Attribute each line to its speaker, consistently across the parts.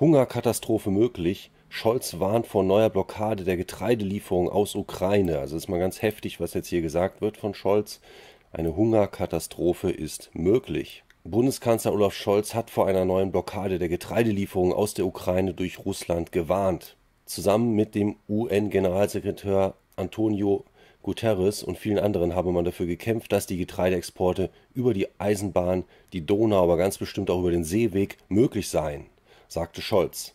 Speaker 1: Hungerkatastrophe möglich. Scholz warnt vor neuer Blockade der Getreidelieferung aus Ukraine. Also ist mal ganz heftig, was jetzt hier gesagt wird von Scholz. Eine Hungerkatastrophe ist möglich. Bundeskanzler Olaf Scholz hat vor einer neuen Blockade der Getreidelieferung aus der Ukraine durch Russland gewarnt. Zusammen mit dem UN-Generalsekretär Antonio Guterres und vielen anderen habe man dafür gekämpft, dass die Getreideexporte über die Eisenbahn, die Donau, aber ganz bestimmt auch über den Seeweg möglich seien sagte Scholz.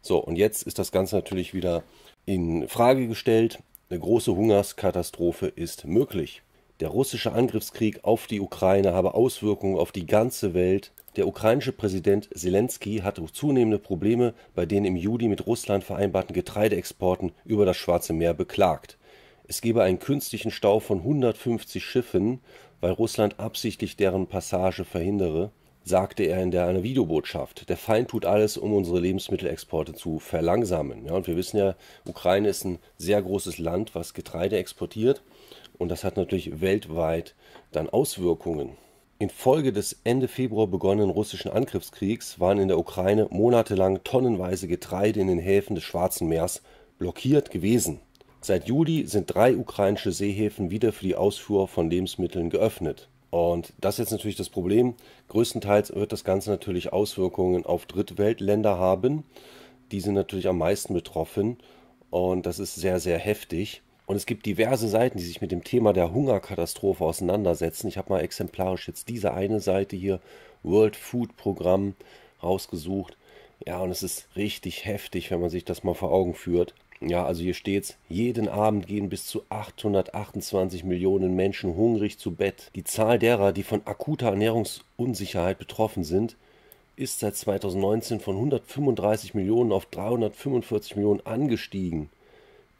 Speaker 1: So, und jetzt ist das Ganze natürlich wieder in Frage gestellt. Eine große Hungerskatastrophe ist möglich. Der russische Angriffskrieg auf die Ukraine habe Auswirkungen auf die ganze Welt. Der ukrainische Präsident Zelensky hatte zunehmende Probleme bei den im Juli mit Russland vereinbarten Getreideexporten über das Schwarze Meer beklagt. Es gebe einen künstlichen Stau von 150 Schiffen, weil Russland absichtlich deren Passage verhindere sagte er in der Videobotschaft, der Feind tut alles, um unsere Lebensmittelexporte zu verlangsamen. Ja, und wir wissen ja, Ukraine ist ein sehr großes Land, was Getreide exportiert. Und das hat natürlich weltweit dann Auswirkungen. Infolge des Ende Februar begonnenen russischen Angriffskriegs waren in der Ukraine monatelang tonnenweise Getreide in den Häfen des Schwarzen Meers blockiert gewesen. Seit Juli sind drei ukrainische Seehäfen wieder für die Ausfuhr von Lebensmitteln geöffnet. Und das ist jetzt natürlich das Problem. Größtenteils wird das Ganze natürlich Auswirkungen auf Drittweltländer haben. Die sind natürlich am meisten betroffen und das ist sehr, sehr heftig. Und es gibt diverse Seiten, die sich mit dem Thema der Hungerkatastrophe auseinandersetzen. Ich habe mal exemplarisch jetzt diese eine Seite hier, World Food Programm, rausgesucht. Ja, und es ist richtig heftig, wenn man sich das mal vor Augen führt. Ja, also hier steht's, jeden Abend gehen bis zu 828 Millionen Menschen hungrig zu Bett. Die Zahl derer, die von akuter Ernährungsunsicherheit betroffen sind, ist seit 2019 von 135 Millionen auf 345 Millionen angestiegen.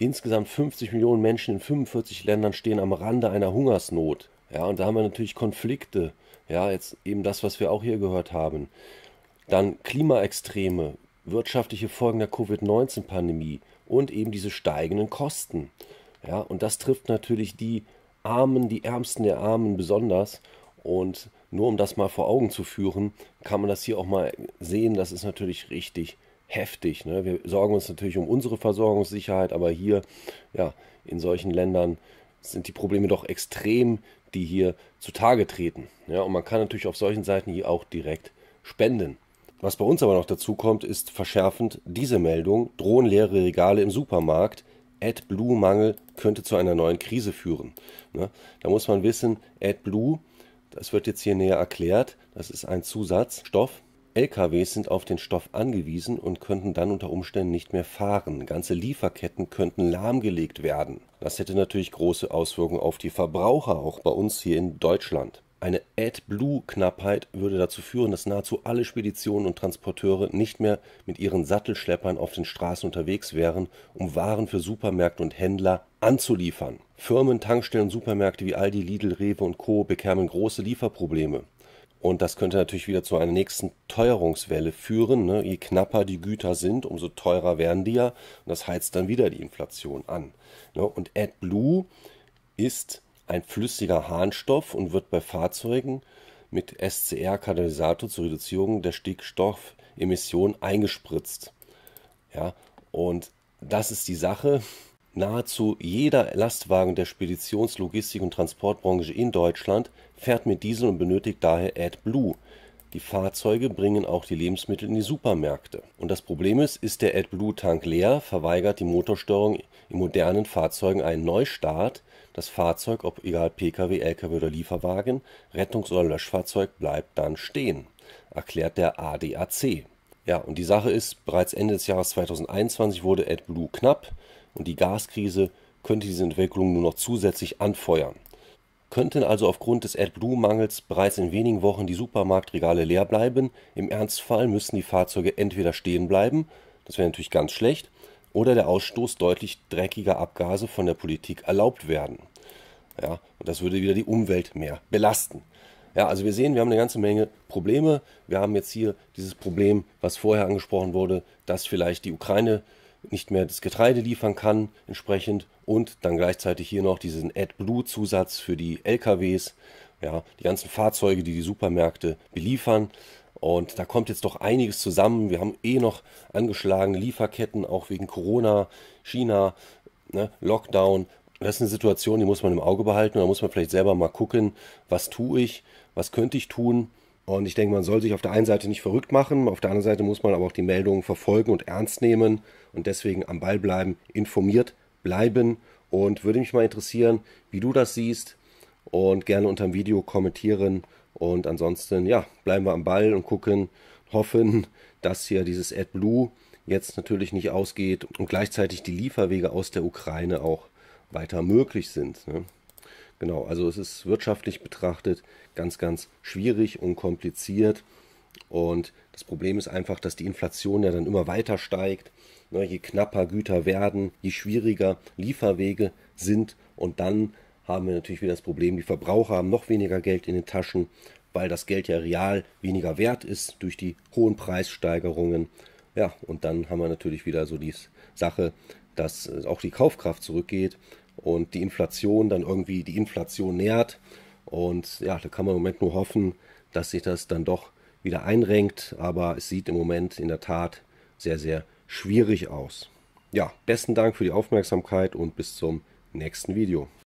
Speaker 1: Insgesamt 50 Millionen Menschen in 45 Ländern stehen am Rande einer Hungersnot. Ja, und da haben wir natürlich Konflikte. Ja, jetzt eben das, was wir auch hier gehört haben. Dann Klimaextreme, wirtschaftliche Folgen der Covid-19-Pandemie und eben diese steigenden Kosten. Ja, und das trifft natürlich die Armen, die Ärmsten der Armen besonders. Und nur um das mal vor Augen zu führen, kann man das hier auch mal sehen. Das ist natürlich richtig heftig. Ne? Wir sorgen uns natürlich um unsere Versorgungssicherheit, aber hier, ja, in solchen Ländern sind die Probleme doch extrem, die hier zutage treten. Ja, und man kann natürlich auf solchen Seiten hier auch direkt spenden. Was bei uns aber noch dazu kommt, ist verschärfend diese Meldung: Drohen leere Regale im Supermarkt. AdBlue-Mangel könnte zu einer neuen Krise führen. Ne? Da muss man wissen, AdBlue, das wird jetzt hier näher erklärt, das ist ein Zusatzstoff. LKWs sind auf den Stoff angewiesen und könnten dann unter Umständen nicht mehr fahren. Ganze Lieferketten könnten lahmgelegt werden. Das hätte natürlich große Auswirkungen auf die Verbraucher, auch bei uns hier in Deutschland. Eine AdBlue-Knappheit würde dazu führen, dass nahezu alle Speditionen und Transporteure nicht mehr mit ihren Sattelschleppern auf den Straßen unterwegs wären, um Waren für Supermärkte und Händler anzuliefern. Firmen, Tankstellen, Supermärkte wie Aldi, Lidl, Rewe und Co. bekämen große Lieferprobleme. Und das könnte natürlich wieder zu einer nächsten Teuerungswelle führen. Ne? Je knapper die Güter sind, umso teurer werden die ja. Und das heizt dann wieder die Inflation an. Ne? Und AdBlue ist ein flüssiger Harnstoff und wird bei Fahrzeugen mit SCR-Katalysator zur Reduzierung der Stickstoffemission eingespritzt. Ja, und das ist die Sache. Nahezu jeder Lastwagen der Speditions-, Logistik- und Transportbranche in Deutschland fährt mit Diesel und benötigt daher AdBlue, die Fahrzeuge bringen auch die Lebensmittel in die Supermärkte. Und das Problem ist, ist der AdBlue-Tank leer, verweigert die Motorsteuerung in modernen Fahrzeugen einen Neustart. Das Fahrzeug, ob egal Pkw, Lkw oder Lieferwagen, Rettungs- oder Löschfahrzeug, bleibt dann stehen, erklärt der ADAC. Ja, und die Sache ist, bereits Ende des Jahres 2021 wurde AdBlue knapp und die Gaskrise könnte diese Entwicklung nur noch zusätzlich anfeuern könnten also aufgrund des AdBlue-Mangels bereits in wenigen Wochen die Supermarktregale leer bleiben. Im Ernstfall müssten die Fahrzeuge entweder stehen bleiben, das wäre natürlich ganz schlecht, oder der Ausstoß deutlich dreckiger Abgase von der Politik erlaubt werden. Ja, und das würde wieder die Umwelt mehr belasten. Ja, also wir sehen, wir haben eine ganze Menge Probleme. Wir haben jetzt hier dieses Problem, was vorher angesprochen wurde, dass vielleicht die Ukraine nicht mehr das Getreide liefern kann entsprechend und dann gleichzeitig hier noch diesen AdBlue-Zusatz für die LKWs, ja, die ganzen Fahrzeuge, die die Supermärkte beliefern. Und da kommt jetzt doch einiges zusammen. Wir haben eh noch angeschlagene Lieferketten, auch wegen Corona, China, ne, Lockdown. Das ist eine Situation, die muss man im Auge behalten. Da muss man vielleicht selber mal gucken, was tue ich, was könnte ich tun. Und ich denke, man soll sich auf der einen Seite nicht verrückt machen, auf der anderen Seite muss man aber auch die Meldungen verfolgen und ernst nehmen und deswegen am Ball bleiben, informiert bleiben. Und würde mich mal interessieren, wie du das siehst und gerne unter dem Video kommentieren. Und ansonsten, ja, bleiben wir am Ball und gucken, hoffen, dass hier dieses AdBlue jetzt natürlich nicht ausgeht und gleichzeitig die Lieferwege aus der Ukraine auch weiter möglich sind. Ne? Genau, also es ist wirtschaftlich betrachtet ganz, ganz schwierig und kompliziert. Und das Problem ist einfach, dass die Inflation ja dann immer weiter steigt. Ne, je knapper Güter werden, je schwieriger Lieferwege sind. Und dann haben wir natürlich wieder das Problem, die Verbraucher haben noch weniger Geld in den Taschen, weil das Geld ja real weniger wert ist durch die hohen Preissteigerungen. Ja, und dann haben wir natürlich wieder so die Sache, dass äh, auch die Kaufkraft zurückgeht und die Inflation dann irgendwie die Inflation nähert. Und ja, da kann man im Moment nur hoffen, dass sich das dann doch wieder einrenkt. Aber es sieht im Moment in der Tat sehr, sehr schwierig aus. Ja, besten Dank für die Aufmerksamkeit und bis zum nächsten Video.